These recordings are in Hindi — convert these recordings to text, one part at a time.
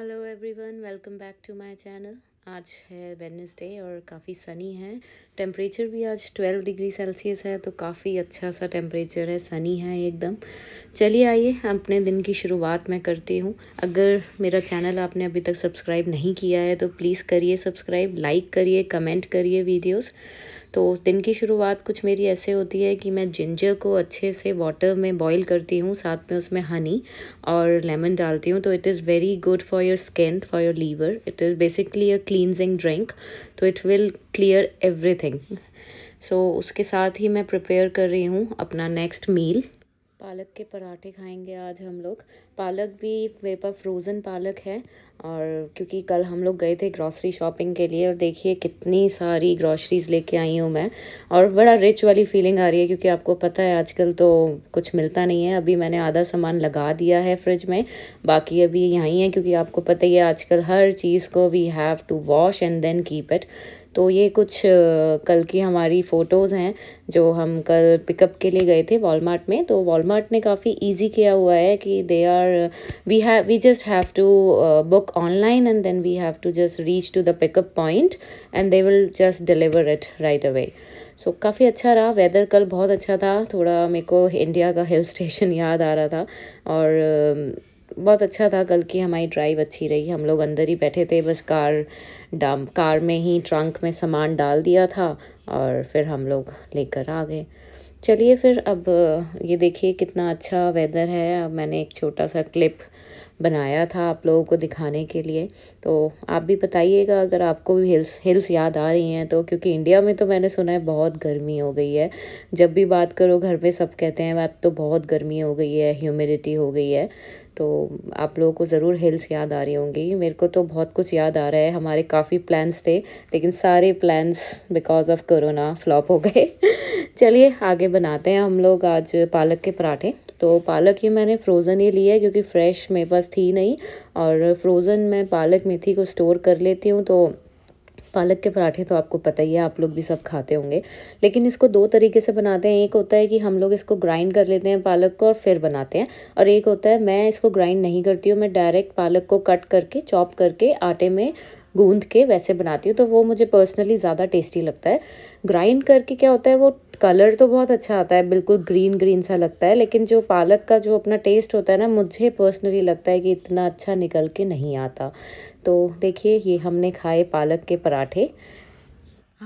hello everyone welcome back to my channel आज है वेनसडे और काफ़ी सनी है टेम्परेचर भी आज 12 डिग्री सेल्सियस है तो काफ़ी अच्छा सा टेम्परेचर है सनी है एकदम चलिए आइए अपने दिन की शुरुआत मैं करती हूँ अगर मेरा चैनल आपने अभी तक सब्सक्राइब नहीं किया है तो प्लीज़ करिए सब्सक्राइब लाइक करिए कमेंट करिए वीडियोज़ तो दिन की शुरुआत कुछ मेरी ऐसे होती है कि मैं जिंजर को अच्छे से वाटर में बॉईल करती हूँ साथ में उसमें हनी और लेमन डालती हूँ तो it is very good for your skin for your liver it is basically a cleansing drink तो it will clear everything so उसके साथ ही मैं प्रिपेयर कर रही हूँ अपना नेक्स्ट मील पालक के पराठे खाएंगे आज हम लोग पालक भी वेपर फ्रोज़न पालक है और क्योंकि कल हम लोग गए थे ग्रॉसरी शॉपिंग के लिए और देखिए कितनी सारी ग्रॉसरीज़ लेके आई हूँ मैं और बड़ा रिच वाली फीलिंग आ रही है क्योंकि आपको पता है आजकल तो कुछ मिलता नहीं है अभी मैंने आधा सामान लगा दिया है फ्रिज में बाकी अभी यहाँ ही है क्योंकि आपको पता ही है आजकल हर चीज़ को we have to wash and then keep it तो ये कुछ कल की हमारी फ़ोटोज़ हैं जो हम कल पिकअप के लिए गए थे वॉलमार्ट में तो वॉलमार्ट ने काफ़ी ईजी किया हुआ है कि they are we have we just have to book online and then we have to just reach to the pickup point and they will just deliver it right away so काफ़ी अच्छा रहा वेदर कल बहुत अच्छा था थोड़ा मेरे को इंडिया का हिल स्टेशन याद आ रहा था और बहुत अच्छा था कल की हमारी ड्राइव अच्छी रही हम लोग अंदर ही बैठे थे बस कार डाम कार में ही ट्रंक में सामान डाल दिया था और फिर हम लोग लेकर आ गए चलिए फिर अब ये देखिए कितना अच्छा वेदर है अब मैंने एक छोटा सा क्लिप बनाया था आप लोगों को दिखाने के लिए तो आप भी बताइएगा अगर आपको भी हिल्स हिल्स याद आ रही हैं तो क्योंकि इंडिया में तो मैंने सुना है बहुत गर्मी हो गई है जब भी बात करो घर में सब कहते हैं अब तो बहुत गर्मी हो गई है ह्यूमिडिटी हो गई है तो आप लोगों को ज़रूर हिल्स याद आ रही होंगी मेरे को तो बहुत कुछ याद आ रहा है हमारे काफ़ी प्लान्स थे लेकिन सारे plans because of corona flop हो गए चलिए आगे बनाते हैं हम लोग आज पालक के पराठे तो पालक ये मैंने फ्रोज़न ही लिया है क्योंकि फ़्रेश मेरे पास थी नहीं और फ्रोज़न मैं पालक मेथी को स्टोर कर लेती हूँ तो पालक के पराठे तो आपको पता ही है आप लोग भी सब खाते होंगे लेकिन इसको दो तरीके से बनाते हैं एक होता है कि हम लोग इसको ग्राइंड कर लेते हैं पालक को और फिर बनाते हैं और एक होता है मैं इसको ग्राइंड नहीं करती हूँ मैं डायरेक्ट पालक को कट करके चॉप करके आटे में गूंद के वैसे बनाती हूँ तो वो मुझे पर्सनली ज़्यादा टेस्टी लगता है ग्राइंड करके क्या होता है वो कलर तो बहुत अच्छा आता है बिल्कुल ग्रीन ग्रीन सा लगता है लेकिन जो पालक का जो अपना टेस्ट होता है ना मुझे पर्सनली लगता है कि इतना अच्छा निकल के नहीं आता तो देखिए ये हमने खाए पालक के पराठे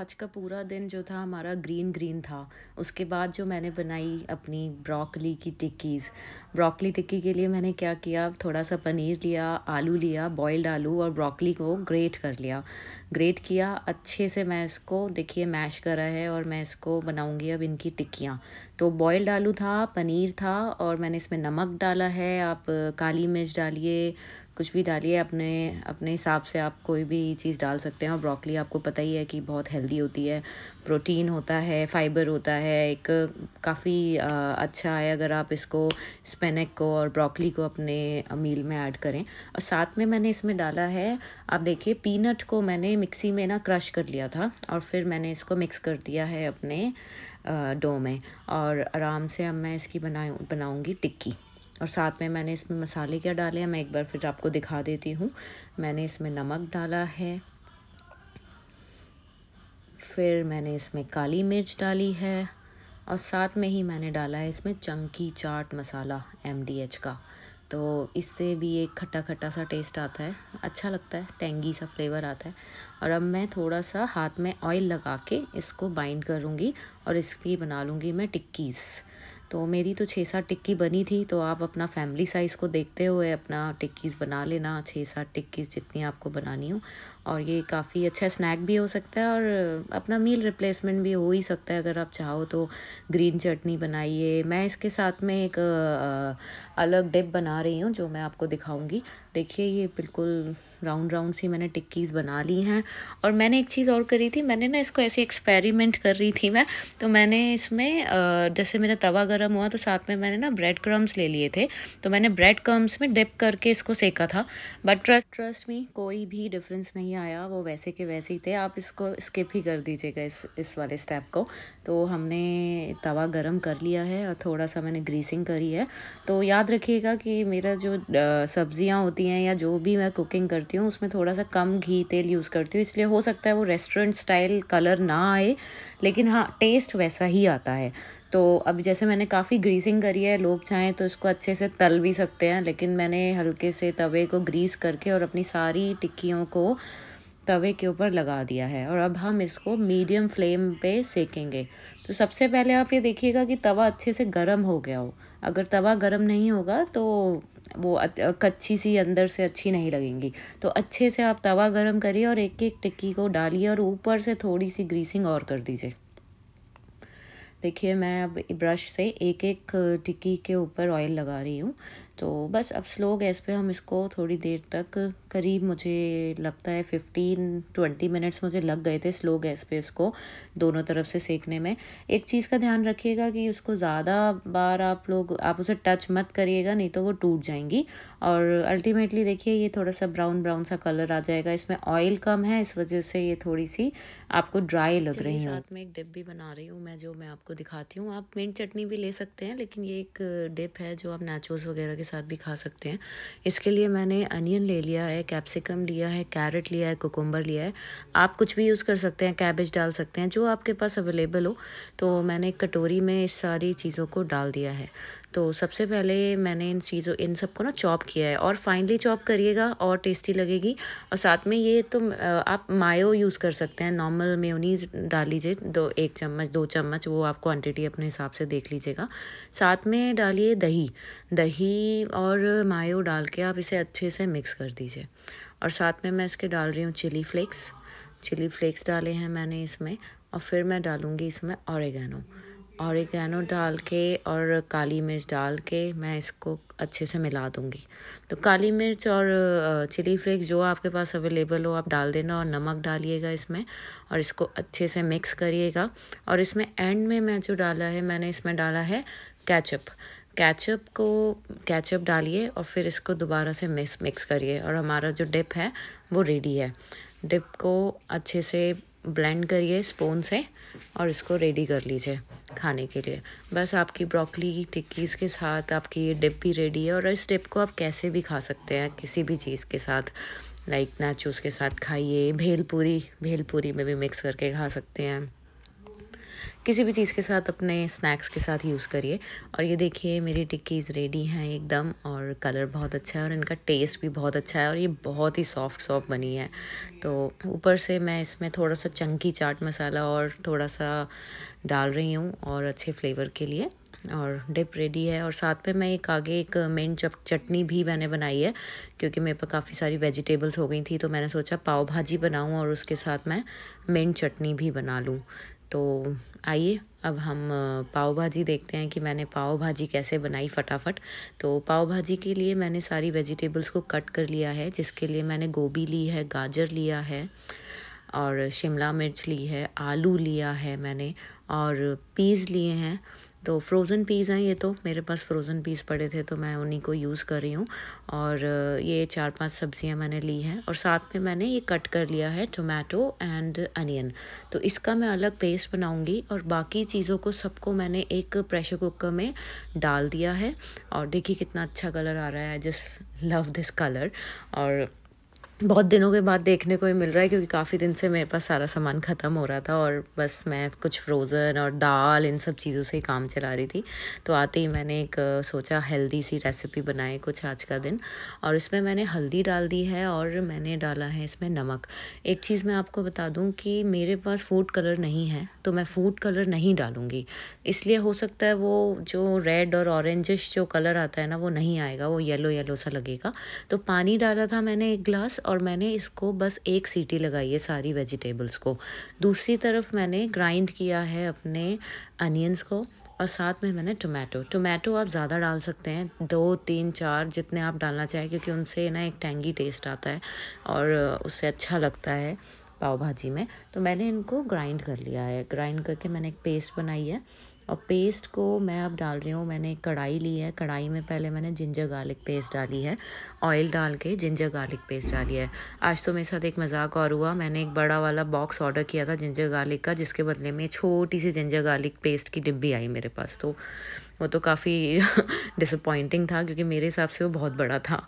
आज का पूरा दिन जो था हमारा ग्रीन ग्रीन था उसके बाद जो मैंने बनाई अपनी ब्रोकली की टिक्कीज़ ब्रोकली टिक्की के लिए मैंने क्या किया थोड़ा सा पनीर लिया आलू लिया बॉयल्ड आलू और ब्रोकली को ग्रेट कर लिया ग्रेट किया अच्छे से मैं इसको देखिए मैश करा है और मैं इसको बनाऊँगी अब इनकी टिक्कियाँ तो बॉयल्ड आलू था पनीर था और मैंने इसमें नमक डाला है आप काली मिर्च डालिए कुछ भी डालिए अपने अपने हिसाब से आप कोई भी चीज़ डाल सकते हैं और ब्रोकली आपको पता ही है कि बहुत हेल्दी होती है प्रोटीन होता है फाइबर होता है एक काफ़ी अच्छा है अगर आप इसको स्पेनक को और ब्रोकली को अपने मील में ऐड करें और साथ में मैंने इसमें डाला है आप देखिए पीनट को मैंने मिक्सी में ना क्रश कर लिया था और फिर मैंने इसको मिक्स कर दिया है अपने डो में और आराम से अब मैं इसकी बनाऊँ बनाऊँगी टिक्की और साथ में मैंने इसमें मसाले क्या डाले हैं मैं एक बार फिर आपको दिखा देती हूँ मैंने इसमें नमक डाला है फिर मैंने इसमें काली मिर्च डाली है और साथ में ही मैंने डाला है इसमें चंकी चाट मसाला एम का तो इससे भी एक खट्टा खट्टा सा टेस्ट आता है अच्छा लगता है टेंगी सा फ्लेवर आता है और अब मैं थोड़ा सा हाथ में ऑयल लगा के इसको बाइंड करूँगी और इसकी बना लूँगी मैं टिक्कीज़ तो मेरी तो छः सात टिक्की बनी थी तो आप अपना फैमिली साइज़ को देखते हुए अपना टिक्कीज़ बना लेना छः सात टिक्कीज़ जितनी आपको बनानी हो और ये काफ़ी अच्छा स्नैक भी हो सकता है और अपना मील रिप्लेसमेंट भी हो ही सकता है अगर आप चाहो तो ग्रीन चटनी बनाइए मैं इसके साथ में एक अलग डिप बना रही हूँ जो मैं आपको दिखाऊँगी देखिए ये बिल्कुल राउंड राउंड सी मैंने टिक्कीज़ बना ली हैं और मैंने एक चीज़ और करी थी मैंने ना इसको ऐसे एक्सपेरिमेंट कर रही थी मैं तो मैंने इसमें जैसे मेरा तवा गर्म हुआ तो साथ में मैंने ना ब्रेड क्रम्स ले लिए थे तो मैंने ब्रेड क्रम्स में डिप करके इसको सेका था बट ट्रस्ट ट्रस्ट में कोई भी डिफरेंस नहीं आया वो वैसे के वैसे ही थे आप इसको स्किप ही कर दीजिएगा इस इस वाले स्टेप को तो हमने तवा गर्म कर लिया है और थोड़ा सा मैंने ग्रीसिंग करी है तो याद रखिएगा कि मेरा जो सब्ज़ियाँ होती होती हैं या जो भी मैं कुकिंग करती हूँ उसमें थोड़ा सा कम घी तेल यूज़ करती हूँ इसलिए हो सकता है वो रेस्टोरेंट स्टाइल कलर ना आए लेकिन हाँ टेस्ट वैसा ही आता है तो अब जैसे मैंने काफ़ी ग्रीसिंग करी है लोग चाहें तो इसको अच्छे से तल भी सकते हैं लेकिन मैंने हल्के से तवे को ग्रीस करके और अपनी सारी टिक्कियों को तवे के ऊपर लगा दिया है और अब हम इसको मीडियम फ्लेम पे सेकेंगे तो सबसे पहले आप ये देखिएगा कि तवा अच्छे से गर्म हो गया हो अगर तवा गर्म नहीं होगा तो वो कच्ची सी अंदर से अच्छी नहीं लगेंगी तो अच्छे से आप तवा गर्म करिए और एक एक टिक्की को डालिए और ऊपर से थोड़ी सी ग्रीसिंग और कर दीजिए देखिए मैं अब ब्रश से एक एक टिक्की के ऊपर ऑयल लगा रही हूँ तो बस अब स्लो गैस पे हम इसको थोड़ी देर तक करीब मुझे लगता है फिफ्टीन ट्वेंटी मिनट्स मुझे लग गए थे स्लो गैस पे इसको दोनों तरफ से सेकने में एक चीज़ का ध्यान रखिएगा कि उसको ज़्यादा बार आप लोग आप उसे टच मत करिएगा नहीं तो वो टूट जाएंगी और अल्टीमेटली देखिए ये थोड़ा सा ब्राउन ब्राउन सा कलर आ जाएगा इसमें ऑयल कम है इस वजह से ये थोड़ी सी आपको ड्राई लग रही है साथ में एक डिप भी बना रही हूँ मैं जो मैं आपको दिखाती हूँ आप मिंट चटनी भी ले सकते हैं लेकिन ये एक डिप है जो आप नेचोस वगैरह के साथ भी खा सकते हैं इसके लिए मैंने अनियन ले लिया है कैप्सिकम लिया है कैरेट लिया है कोकुम्बर लिया है आप कुछ भी यूज़ कर सकते हैं कैबेज डाल सकते हैं जो आपके पास अवेलेबल हो तो मैंने एक कटोरी में इस सारी चीज़ों को डाल दिया है तो सबसे पहले मैंने इन चीज़ों इन सबको ना चॉप किया है और फाइनली चॉप करिएगा और टेस्टी लगेगी और साथ में ये तो आप मायो यूज़ कर सकते हैं नॉर्मल मेयोनीज डाल लीजिए दो एक चम्मच दो चम्मच वो आप क्वांटिटी अपने हिसाब से देख लीजिएगा साथ में डालिए दही दही और मायो डाल के आप इसे अच्छे से मिक्स कर दीजिए और साथ में मैं इसके डाल रही हूँ चिली फ्लेक्स चिली फ्लेक्स डाले हैं मैंने इसमें और फिर मैं डालूँगी इसमें औरगैनो और एक गैनो डाल के और काली मिर्च डाल के मैं इसको अच्छे से मिला दूँगी तो काली मिर्च और चिली फ्लेक्स जो आपके पास अवेलेबल हो आप डाल देना और नमक डालिएगा इसमें और इसको अच्छे से मिक्स करिएगा और इसमें एंड में मैं जो डाला है मैंने इसमें डाला है कैचअप कैचअप को कैचअप डालिए और फिर इसको दोबारा से मिक्स मिक्स करिए और हमारा जो डिप है वो रेडी है डिप को अच्छे से ब्लेंड करिए स्पून से और इसको रेडी कर लीजिए खाने के लिए बस आपकी ब्रोकली टिक्कीज़ के साथ आपकी ये डिप भी रेडी है और इस डिप को आप कैसे भी खा सकते हैं किसी भी चीज़ के साथ लाइक नाचूस के साथ खाइए भेल पूरी भेल पूरी में भी मिक्स करके खा सकते हैं किसी भी चीज़ के साथ अपने स्नैक्स के साथ यूज़ करिए और ये देखिए मेरी टिक्कीज़ रेडी हैं एकदम और कलर बहुत अच्छा है और इनका टेस्ट भी बहुत अच्छा है और ये बहुत ही सॉफ्ट सॉफ्ट बनी है तो ऊपर से मैं इसमें थोड़ा सा चंकी चाट मसाला और थोड़ा सा डाल रही हूँ और अच्छे फ्लेवर के लिए और डिप रेडी है और साथ में मैं एक आगे एक मेन चटनी भी मैंने बनाई है क्योंकि मेरे पर काफ़ी सारी वेजिटेबल्स हो गई थी तो मैंने सोचा पाव भाजी बनाऊँ और उसके साथ मैं मेन चटनी भी बना लूँ तो आइए अब हम पाव भाजी देखते हैं कि मैंने पाव भाजी कैसे बनाई फटाफट तो पाव भाजी के लिए मैंने सारी वेजिटेबल्स को कट कर लिया है जिसके लिए मैंने गोभी ली है गाजर लिया है और शिमला मिर्च ली है आलू लिया है मैंने और पीज़ लिए हैं तो फ्रोज़न पीस हैं ये तो मेरे पास फ्रोज़न पीस पड़े थे तो मैं उन्हीं को यूज़ कर रही हूँ और ये चार पांच सब्जियाँ मैंने ली हैं और साथ में मैंने ये कट कर लिया है टोमेटो एंड अनियन तो इसका मैं अलग पेस्ट बनाऊँगी और बाकी चीज़ों को सबको मैंने एक प्रेशर कुकर में डाल दिया है और देखिए कितना अच्छा कलर आ रहा है I just love this colour और बहुत दिनों के बाद देखने को ही मिल रहा है क्योंकि काफ़ी दिन से मेरे पास सारा सामान ख़त्म हो रहा था और बस मैं कुछ फ्रोज़न और दाल इन सब चीज़ों से ही काम चला रही थी तो आते ही मैंने एक सोचा हेल्दी सी रेसिपी बनाई कुछ आज का दिन और इसमें मैंने हल्दी डाल दी है और मैंने डाला है इसमें नमक एक चीज़ मैं आपको बता दूँ कि मेरे पास फूड कलर नहीं है तो मैं फूड कलर नहीं डालूँगी इसलिए हो सकता है वो जो रेड और ऑरेंजिश जो कलर आता है ना वो नहीं आएगा वो येलो येलो सा लगेगा तो पानी डाला था मैंने एक ग्लास और और मैंने इसको बस एक सीटी लगाई है सारी वेजिटेबल्स को दूसरी तरफ मैंने ग्राइंड किया है अपने अनियंस को और साथ में मैंने टोमेटो टोमेटो आप ज़्यादा डाल सकते हैं दो तीन चार जितने आप डालना चाहें क्योंकि उनसे ना एक टैंगी टेस्ट आता है और उससे अच्छा लगता है पाव भाजी में तो मैंने इनको ग्राइंड कर लिया है ग्राइंड करके मैंने एक पेस्ट बनाई है और पेस्ट को मैं अब डाल रही हूँ मैंने कढ़ाई ली है कढ़ाई में पहले मैंने जिंजर गार्लिक पेस्ट डाली है ऑयल डाल के जिंजर गार्लिक पेस्ट डाली है आज तो मेरे साथ एक मजाक और हुआ मैंने एक बड़ा वाला बॉक्स ऑर्डर किया था जिंजर गार्लिक का जिसके बदले में छोटी सी जिंजर गार्लिक पेस्ट की डिब्बी आई मेरे पास तो वो तो काफ़ी डिसअपॉइंटिंग था क्योंकि मेरे हिसाब से वो बहुत बड़ा था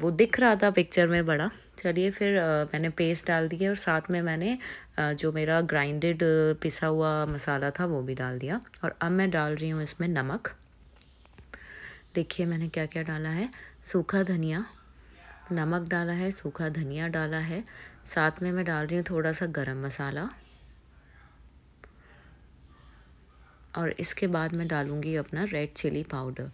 वो दिख रहा था पिक्चर में बड़ा चलिए फिर मैंने पेस्ट डाल दिया और साथ में मैंने जो मेरा ग्राइंडेड पिसा हुआ मसाला था वो भी डाल दिया और अब मैं डाल रही हूँ इसमें नमक देखिए मैंने क्या क्या डाला है सूखा धनिया नमक डाला है सूखा धनिया डाला है साथ में मैं डाल रही हूँ थोड़ा सा गरम मसाला और इसके बाद मैं डालूँगी अपना रेड चिली पाउडर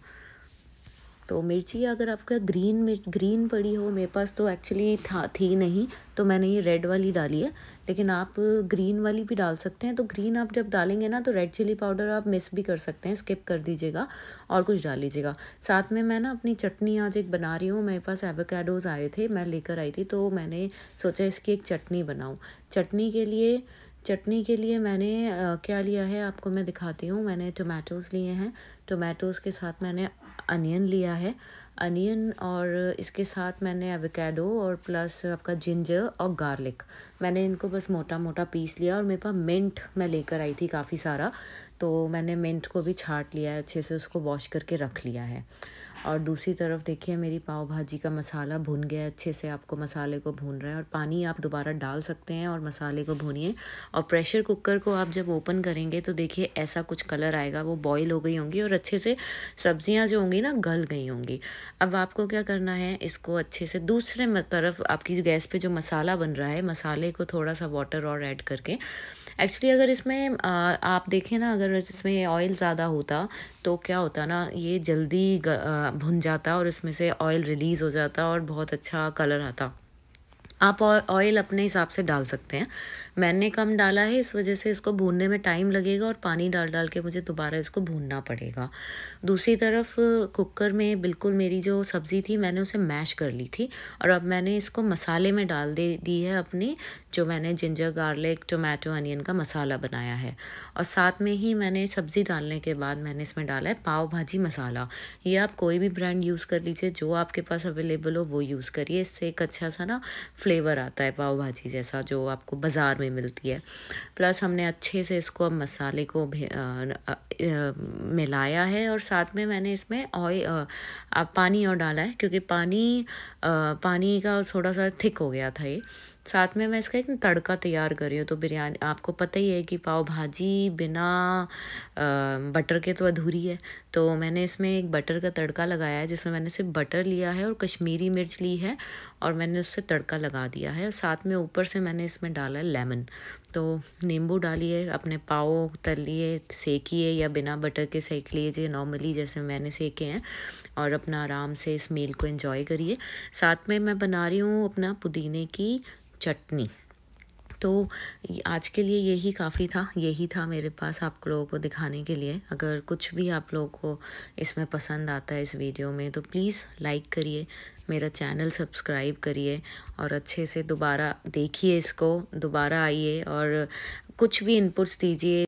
तो मिर्ची अगर आपका ग्रीन मिर्च ग्रीन पड़ी हो मेरे पास तो एक्चुअली था थी नहीं तो मैंने ये रेड वाली डाली है लेकिन आप ग्रीन वाली भी डाल सकते हैं तो ग्रीन आप जब डालेंगे ना तो रेड चिली पाउडर आप मिस भी कर सकते हैं स्किप कर दीजिएगा और कुछ डाल लीजिएगा साथ में मैं ना अपनी चटनी आज एक बना रही हूँ मेरे पास एवोकेडोज आए थे मैं लेकर आई थी तो मैंने सोचा इसकी एक चटनी बनाऊँ चटनी के लिए चटनी के लिए मैंने क्या लिया है आपको मैं दिखाती हूँ मैंने टोमेटोज़ लिए हैं टोमेटोज़ के साथ मैंने अनियन लिया है अनियन और इसके साथ मैंने एविकेडो और प्लस आपका जिंजर और गार्लिक मैंने इनको बस मोटा मोटा पीस लिया और मेरे पास मिंट मैं लेकर आई थी काफ़ी सारा तो मैंने मिंट को भी छाट लिया है अच्छे से उसको वॉश करके रख लिया है और दूसरी तरफ देखिए मेरी पाव भाजी का मसाला भुन गया अच्छे से आपको मसाले को भून रहा है और पानी आप दोबारा डाल सकते हैं और मसाले को भूनिए और प्रेशर कुकर को आप जब ओपन करेंगे तो देखिए ऐसा कुछ कलर आएगा वो बॉईल हो गई होंगी और अच्छे से सब्जियां जो होंगी ना गल गई होंगी अब आपको क्या करना है इसको अच्छे से दूसरे तरफ आपकी गैस पर जो मसाला बन रहा है मसाले को थोड़ा सा वाटर और ऐड करके एक्चुअली अगर इसमें आप देखें ना अगर इसमें ऑयल ज़्यादा होता तो क्या होता ना ये जल्दी भुन जाता और इसमें से ऑयल रिलीज़ हो जाता और बहुत अच्छा कलर आता आप ऑयल अपने हिसाब से डाल सकते हैं मैंने कम डाला है इस वजह से इसको भूनने में टाइम लगेगा और पानी डाल डाल के मुझे दोबारा इसको भूनना पड़ेगा दूसरी तरफ कुकर में बिल्कुल मेरी जो सब्ज़ी थी मैंने उसे मैश कर ली थी और अब मैंने इसको मसाले में डाल दे दी है अपनी जो मैंने जिंजर गार्लिक टोमेटो अनियन का मसाला बनाया है और साथ में ही मैंने सब्ज़ी डालने के बाद मैंने इसमें डाला है पाव भाजी मसाला ये आप कोई भी ब्रांड यूज़ कर लीजिए जो आपके पास अवेलेबल हो वो यूज़ करिए इससे एक अच्छा सा ना फ्लेवर आता है पाव भाजी जैसा जो आपको बाज़ार में मिलती है प्लस हमने अच्छे से इसको अब मसाले को मिलाया है और साथ में मैंने इसमें ऑयल पानी और डाला है क्योंकि पानी आ, पानी का थोड़ा सा थिक हो गया था ये साथ में मैं इसका एक तड़का तैयार कर रही हूँ तो बिरयानी आपको पता ही है कि पाव भाजी बिना बटर के तो अधूरी है तो मैंने इसमें एक बटर का तड़का लगाया है जिसमें मैंने सिर्फ बटर लिया है और कश्मीरी मिर्च ली है और मैंने उससे तड़का लगा दिया है साथ में ऊपर से मैंने इसमें डाला है लेमन तो नींबू डालिए अपने पाव लिए सेकिए या बिना बटर के सेक लीजिए नॉर्मली जैसे मैंने सेके हैं और अपना आराम से इस मील को इन्जॉय करिए साथ में मैं बना रही हूँ अपना पुदीने की चटनी तो आज के लिए यही काफ़ी था यही था मेरे पास आप लोगों को दिखाने के लिए अगर कुछ भी आप लोगों को इसमें पसंद आता है इस वीडियो में तो प्लीज़ लाइक करिए मेरा चैनल सब्सक्राइब करिए और अच्छे से दोबारा देखिए इसको दोबारा आइए और कुछ भी इनपुट्स दीजिए